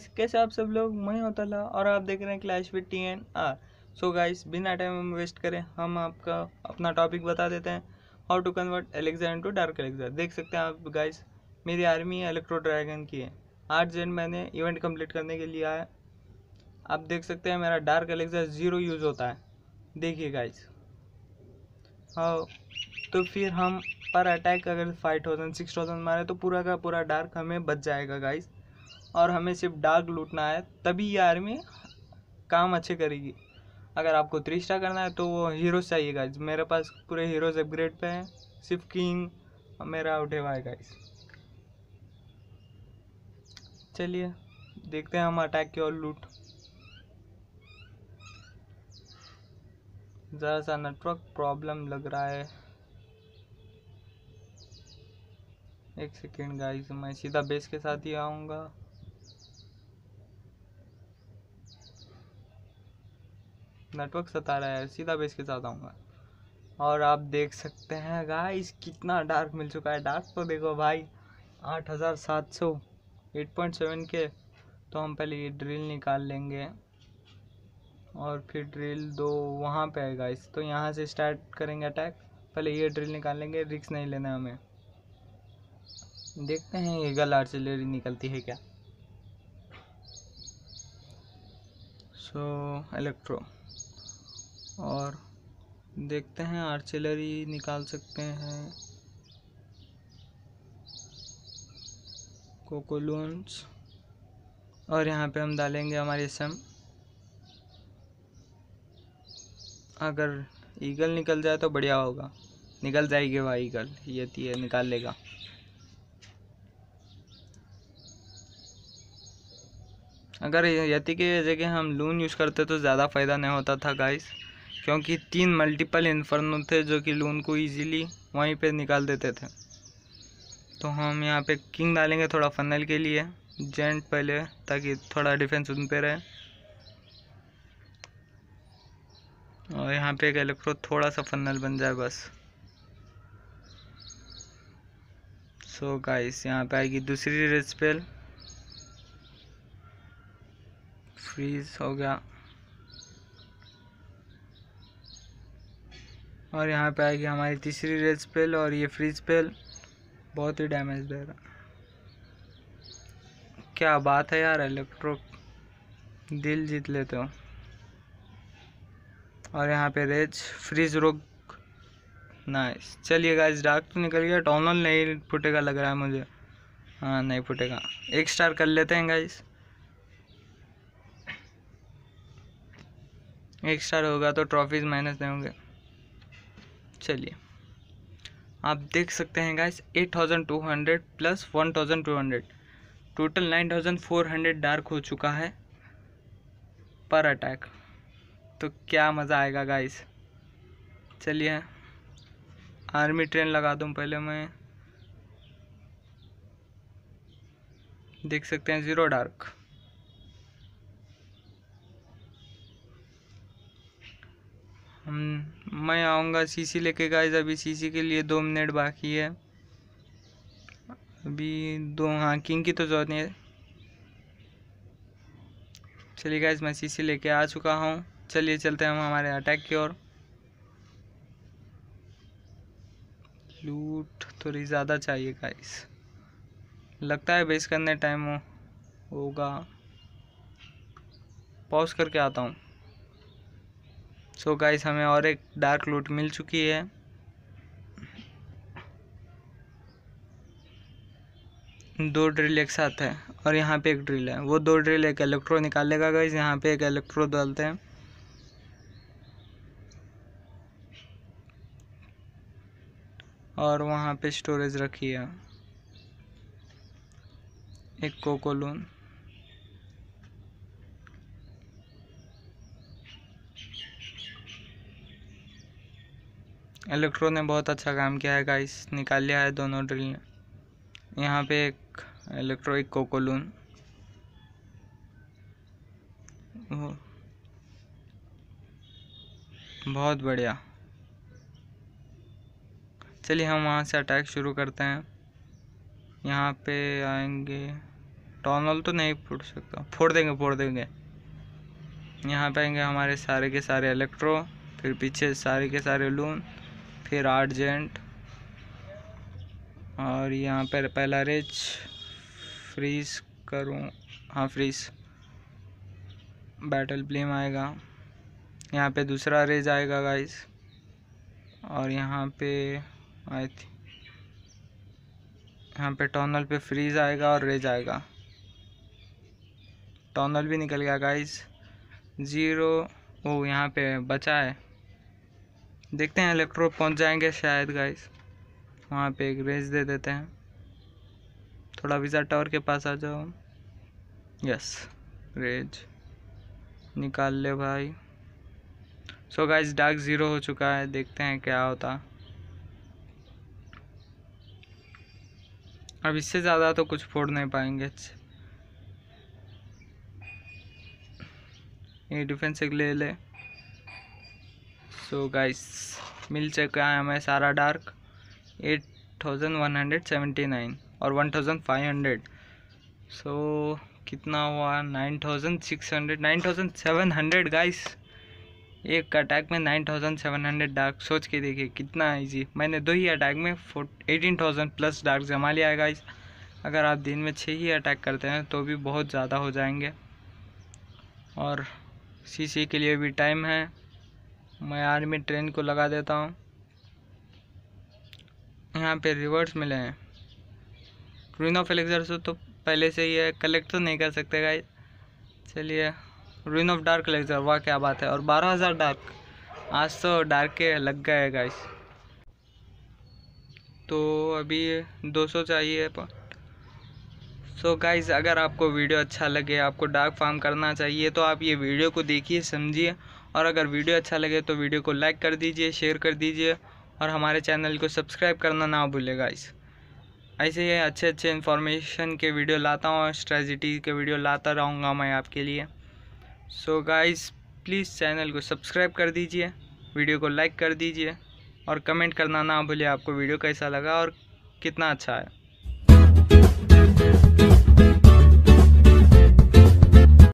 guys कैसे आप सब लोग मैं हूं तला और आप देख रहे हैं clash with T N R so guys बिना टाइम वेस्ट करें हम आपका अपना टॉपिक बता देते हैं how to convert elixir to dark elixir देख सकते हैं आप गाइस मेरी आर्मी इलेक्ट्रो ड्रैगन की है आठ जन मैंने इवेंट कंप्लीट करने के लिए आया आप देख सकते हैं मेरा डार्क एलेक्जर ज़ीरो यूज़ होता है देखिए गाइस हाँ तो फिर हम पर अटैक अगर फाइव थाउजेंड सिक्स थाउजेंड मारे तो पूरा का पूरा डार्क हमें बच जाएगा गाइस और हमें सिर्फ डार्क लूटना है तभी ये आर्मी काम अच्छे करेगी अगर आपको थ्री स्टार करना है तो वो हीरोज चाहिए गाइज मेरे पास पूरे हीरोज अपग्रेड पे हैं सिर्फ किंग मेरा उठे हुआ है गाइज चलिए देखते हैं हम अटैक की और लूट ज़रा सा नेटवर्क प्रॉब्लम लग रहा है एक सेकेंड गाइज मैं सीधा बेस के साथ ही आऊँगा नेटवर्क सता रहा है सीधा बेस के साथ आऊँगा और आप देख सकते हैं गाइस कितना डार्क मिल चुका है डार्क तो देखो भाई आठ हज़ार सात सौ एट पॉइंट सेवन के तो हम पहले ये ड्रिल निकाल लेंगे और फिर ड्रिल दो वहाँ पे है गाइस तो यहाँ से स्टार्ट करेंगे अटैक पहले ये ड्रिल निकाल लेंगे रिक्स नहीं लेना हमें देखते हैं ये गल आर्चिलरी निकलती है क्या सो so, इलेक्ट्रो और देखते हैं आर्चिलरी निकाल सकते हैं कोकोलून्स और यहाँ पे हम डालेंगे हमारे सम अगर ईगल निकल जाए तो बढ़िया होगा निकल जाएगी वह ईगल ये है तो निकाल लेगा अगर यति की जगह हम लून यूज़ करते तो ज़्यादा फ़ायदा नहीं होता था गाइस क्योंकि तीन मल्टीपल इन्फर्नो थे जो कि लून को ईजिली वहीं पे निकाल देते थे तो हम यहाँ पे किंग डालेंगे थोड़ा फनल के लिए जेंट पहले ताकि थोड़ा डिफेंस उन पर रहे और यहाँ पे एक इलेक्ट्रो थोड़ा सा फनल बन जाए बस सो गाइस यहाँ पे आएगी दूसरी रेस्पेल फ्रीज हो गया और यहाँ पे आएगी हमारी तीसरी रेड स्पेल और ये फ्री स्पेल बहुत ही डैमेज दे रहा क्या बात है यार इलेक्ट्रो दिल जीत लेते हो और यहाँ पे रेज फ्रीज रोक नाइस चलिए गाइस डार्क तो निकल गया टॉनल नहीं फूटेगा लग रहा है मुझे हाँ नहीं फूटेगा एक स्टार कर लेते हैं गाइस एक स्टार होगा तो ट्रॉफीज माइनस नहीं होंगे चलिए आप देख सकते हैं गाइस 8200 प्लस 1200 टोटल 9400 डार्क हो चुका है पर अटैक तो क्या मज़ा आएगा गाइस चलिए आर्मी ट्रेन लगा दूँ पहले मैं देख सकते हैं ज़ीरो डार्क हम मैं आऊँगा सीसी लेके गाइस अभी सीसी के लिए दो मिनट बाकी है अभी दो हाँ किंग की तो जरूरत नहीं है चलिए गाइज़ मैं सीसी लेके आ चुका हूँ चलिए चलते हैं हम हमारे अटैक की ओर लूट थोड़ी तो ज़्यादा चाहिए गाइस लगता है बेस करने टाइम होगा पॉज करके आता हूँ सो गाइस हमें और एक डार्क लूट मिल चुकी है दो ड्रिल एक साथ है और यहाँ पे एक ड्रिल है वो दो ड्रिल एक इलेक्ट्रो निकालेगा गाइस यहाँ पे एक इलेक्ट्रो डालते हैं और वहाँ पे स्टोरेज रखी है एक कोकोलून इलेक्ट्रो ने बहुत अच्छा काम किया है गाइस निकाल लिया है दोनों ड्रिल ने यहाँ पे एक इलेक्ट्रो एक कोकोलून बहुत बढ़िया चलिए हम वहाँ से अटैक शुरू करते हैं यहाँ पे आएंगे टॉनल तो नहीं फूट सकता फोड़ देंगे फोड़ देंगे यहाँ पे आएंगे हमारे सारे के सारे इलेक्ट्रो फिर पीछे सारे के सारे लून फिर आर्जेंट और यहाँ पर पहला रिच फ्रीज करूँ हाँ फ्रीज बैटल प्लेम आएगा यहाँ पे दूसरा रेज आएगा गाइस और यहाँ पे आई थी यहाँ पे टॉनल पे फ्रीज आएगा और रेज आएगा टॉनल भी निकल गया गाइस ज़ीरो ओ यहाँ पे बचा है देखते हैं इलेक्ट्रो पहुंच जाएंगे शायद गाइस वहाँ पे एक रेस दे देते हैं थोड़ा वीज़ा टावर के पास आ जाओ यस रेज निकाल ले भाई सो गाइस डार्क ज़ीरो हो चुका है देखते हैं क्या होता अब इससे ज़्यादा तो कुछ फोड़ नहीं पाएंगे ये डिफेंस एक ले ले सो गाइस मिल चुका है हमें सारा dark eight thousand one hundred seventy nine और one thousand five hundred so कितना हुआ nine thousand six hundred nine thousand seven hundred guys एक अटैक में nine thousand seven hundred dark सोच के देखिए कितना इजी मैंने दो ही अटैक में फोट एटीन थाउजेंड प्लस डार्क जमा लिया है गाइस अगर आप दिन में छः ही अटैक करते हैं तो भी बहुत ज़्यादा हो जाएंगे और सीसी के लिए भी टाइम है मैं आर्मी ट्रेन को लगा देता हूँ यहाँ पे रिवर्स मिले हैं रुइन ऑफ एलेक्सर से तो पहले से ही है कलेक्ट तो नहीं कर सकते गाइज चलिए रुइन ऑफ डार्क एलेक्ज़र वाह क्या बात है और बारह हज़ार डार्क आज तो डार्क के लग गए गाइस तो अभी दो सौ चाहिए सो so गाइज़ अगर आपको वीडियो अच्छा लगे आपको डार्क फार्म करना चाहिए तो आप ये वीडियो को देखिए समझिए और अगर वीडियो अच्छा लगे तो वीडियो को लाइक कर दीजिए शेयर कर दीजिए और हमारे चैनल को सब्सक्राइब करना ना भूलें गाइज़ ऐसे ही अच्छे अच्छे इन्फॉर्मेशन के वीडियो लाता हूँ और के वीडियो लाता रहूँगा मैं आपके लिए so so guys please channel को सब्सक्राइब कर दीजिए वीडियो को लाइक कर दीजिए और कमेंट करना ना भूलिए आपको वीडियो कैसा लगा और कितना अच्छा है